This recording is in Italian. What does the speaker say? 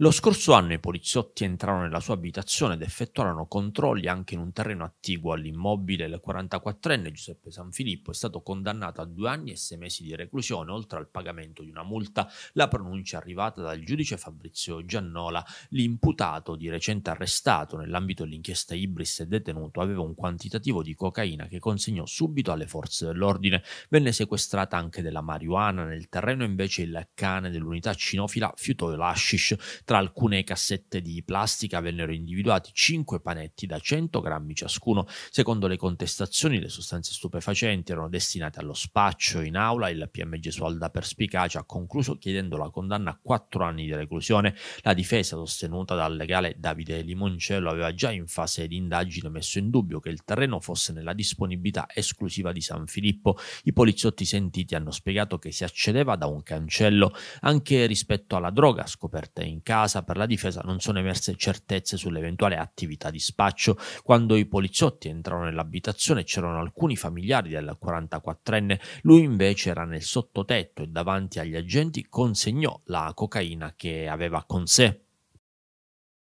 Lo scorso anno i poliziotti entrarono nella sua abitazione ed effettuarono controlli anche in un terreno attiguo all'immobile. Il 44enne Giuseppe Sanfilippo è stato condannato a due anni e sei mesi di reclusione, oltre al pagamento di una multa. La pronuncia è arrivata dal giudice Fabrizio Giannola. L'imputato, di recente arrestato nell'ambito dell'inchiesta Ibris e detenuto, aveva un quantitativo di cocaina che consegnò subito alle forze dell'ordine. Venne sequestrata anche della marijuana. Nel terreno invece il cane dell'unità cinofila fiutò l'ashish tra alcune cassette di plastica vennero individuati 5 panetti da 100 grammi ciascuno. Secondo le contestazioni, le sostanze stupefacenti erano destinate allo spaccio. In aula il PM Gesualda Perspicace ha concluso chiedendo la condanna a 4 anni di reclusione. La difesa, sostenuta dal legale Davide Limoncello, aveva già in fase di indagine messo in dubbio che il terreno fosse nella disponibilità esclusiva di San Filippo. I poliziotti sentiti hanno spiegato che si accedeva da un cancello anche rispetto alla droga scoperta in casa casa per la difesa non sono emerse certezze sull'eventuale attività di spaccio. Quando i poliziotti entrarono nell'abitazione c'erano alcuni familiari del 44enne, lui invece era nel sottotetto e davanti agli agenti consegnò la cocaina che aveva con sé.